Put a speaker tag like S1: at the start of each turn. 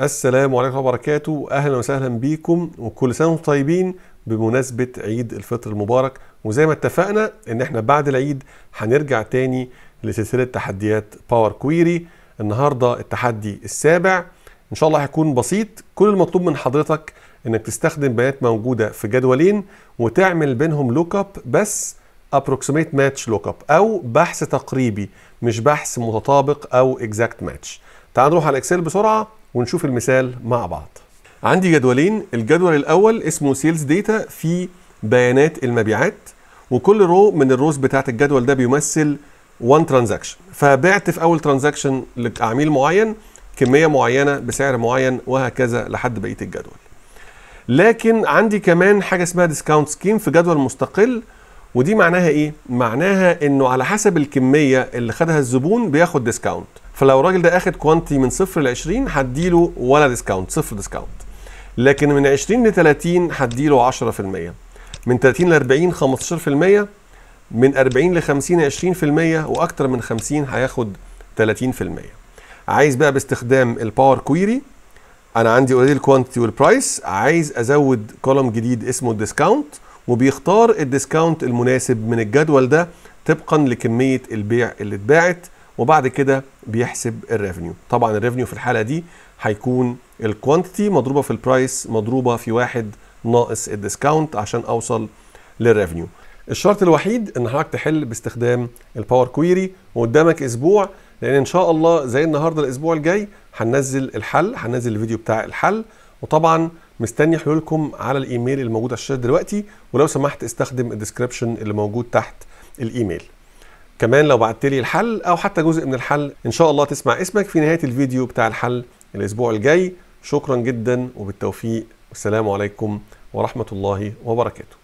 S1: السلام عليكم ورحمه الله وبركاته اهلا وسهلا بيكم وكل سنه وانتم طيبين بمناسبه عيد الفطر المبارك وزي ما اتفقنا ان احنا بعد العيد هنرجع تاني لسلسله تحديات باور كويري النهارده التحدي السابع ان شاء الله هيكون بسيط كل المطلوب من حضرتك انك تستخدم بيانات موجوده في جدولين وتعمل بينهم لوك اب بس ابروكسيميت ماتش لوك اب او بحث تقريبي مش بحث متطابق او اكزاكت ماتش تعال نروح على الاكسل بسرعه ونشوف المثال مع بعض عندي جدولين الجدول الاول اسمه سيلز داتا في بيانات المبيعات وكل رو من الروز بتاعت الجدول ده بيمثل 1 ترانزاكشن فبعت في اول ترانزاكشن لعميل معين كميه معينه بسعر معين وهكذا لحد بقيه الجدول لكن عندي كمان حاجه اسمها ديسكاونت سكيم في جدول مستقل ودي معناها ايه معناها انه على حسب الكميه اللي خدها الزبون بياخد ديسكاونت فلو الراجل ده اخد كوانتي من صفر ل 20 هديله ولا ديسكاونت صفر ديسكاونت لكن من 20 ل 30 هديله 10% من 30 ل 40 15% من 40 ل 50 20% واكتر من 50 هياخد 30% عايز بقى باستخدام الباور كويري انا عندي اوريدي الكوانتي والبرايس عايز ازود كولوم جديد اسمه الديسكاونت وبيختار الديسكاونت المناسب من الجدول ده طبقا لكميه البيع اللي اتباعت وبعد كده بيحسب الريفنيو طبعا الريفنيو في الحاله دي هيكون الكوانتيتي مضروبه في البرايس مضروبه في واحد ناقص الديسكاونت عشان اوصل للريفنيو الشرط الوحيد ان حضرتك تحل باستخدام الباور كويري وقدامك اسبوع لان ان شاء الله زي النهارده الاسبوع الجاي هننزل الحل هننزل الفيديو بتاع الحل وطبعا مستني حلولكم على الايميل الموجود على الشاشه دلوقتي ولو سمحت استخدم الديسكربشن اللي موجود تحت الايميل كمان لو بعت لي الحل او حتى جزء من الحل ان شاء الله تسمع اسمك في نهايه الفيديو بتاع الحل الاسبوع الجاي شكرا جدا وبالتوفيق والسلام عليكم ورحمه الله وبركاته